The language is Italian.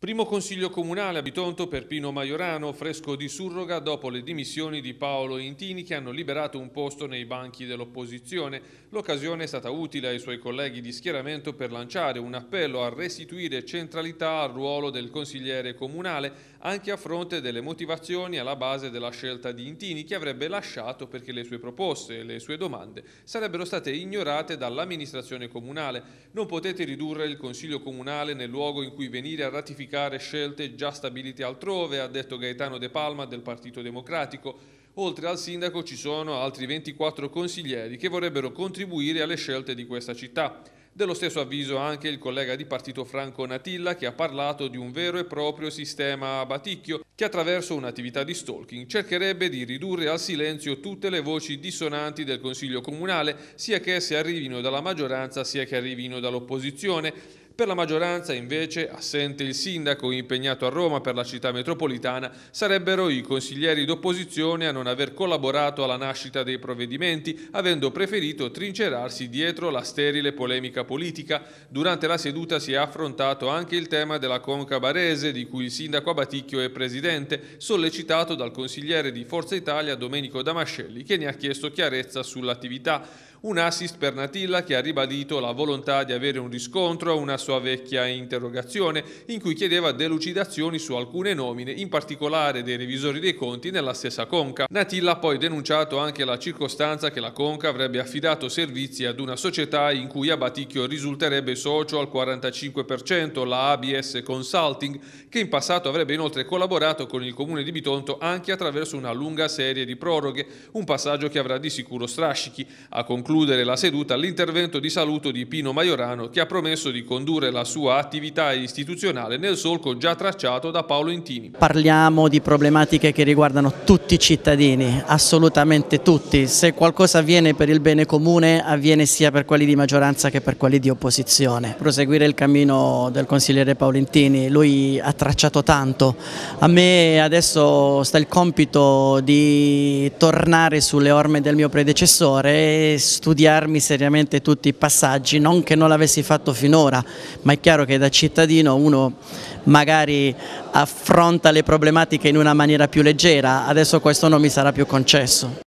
Primo consiglio comunale a Bitonto per Pino Maiorano, fresco di surroga dopo le dimissioni di Paolo Intini che hanno liberato un posto nei banchi dell'opposizione. L'occasione è stata utile ai suoi colleghi di schieramento per lanciare un appello a restituire centralità al ruolo del consigliere comunale, anche a fronte delle motivazioni alla base della scelta di Intini che avrebbe lasciato perché le sue proposte e le sue domande sarebbero state ignorate dall'amministrazione comunale. Non potete ridurre il consiglio comunale nel luogo in cui venire a ratificare modificare scelte già stabilite altrove, ha detto Gaetano De Palma del Partito Democratico. Oltre al sindaco ci sono altri 24 consiglieri che vorrebbero contribuire alle scelte di questa città. Dello stesso avviso anche il collega di partito Franco Natilla che ha parlato di un vero e proprio sistema baticchio che attraverso un'attività di stalking cercherebbe di ridurre al silenzio tutte le voci dissonanti del Consiglio Comunale, sia che esse arrivino dalla maggioranza sia che arrivino dall'opposizione. Per la maggioranza invece, assente il sindaco impegnato a Roma per la città metropolitana, sarebbero i consiglieri d'opposizione a non aver collaborato alla nascita dei provvedimenti, avendo preferito trincerarsi dietro la sterile polemica politica. Durante la seduta si è affrontato anche il tema della Conca Barese, di cui il sindaco Abaticchio è presidente, sollecitato dal consigliere di Forza Italia Domenico Damascelli, che ne ha chiesto chiarezza sull'attività. Un assist per Natilla che ha ribadito la volontà di avere un riscontro a una sua vecchia interrogazione in cui chiedeva delucidazioni su alcune nomine, in particolare dei revisori dei conti nella stessa Conca. Natilla ha poi denunciato anche la circostanza che la Conca avrebbe affidato servizi ad una società in cui Abaticchio risulterebbe socio al 45%, la ABS Consulting, che in passato avrebbe inoltre collaborato con il Comune di Bitonto anche attraverso una lunga serie di proroghe, un passaggio che avrà di sicuro strascichi. A concluso concludere la seduta l'intervento di saluto di Pino Maiorano che ha promesso di condurre la sua attività istituzionale nel solco già tracciato da Paolo Intini. Parliamo di problematiche che riguardano tutti i cittadini, assolutamente tutti. Se qualcosa avviene per il bene comune avviene sia per quelli di maggioranza che per quelli di opposizione. Proseguire il cammino del consigliere Paolo Intini, lui ha tracciato tanto. A me adesso sta il compito di tornare sulle orme del mio predecessore e studiarmi seriamente tutti i passaggi, non che non l'avessi fatto finora, ma è chiaro che da cittadino uno magari affronta le problematiche in una maniera più leggera, adesso questo non mi sarà più concesso.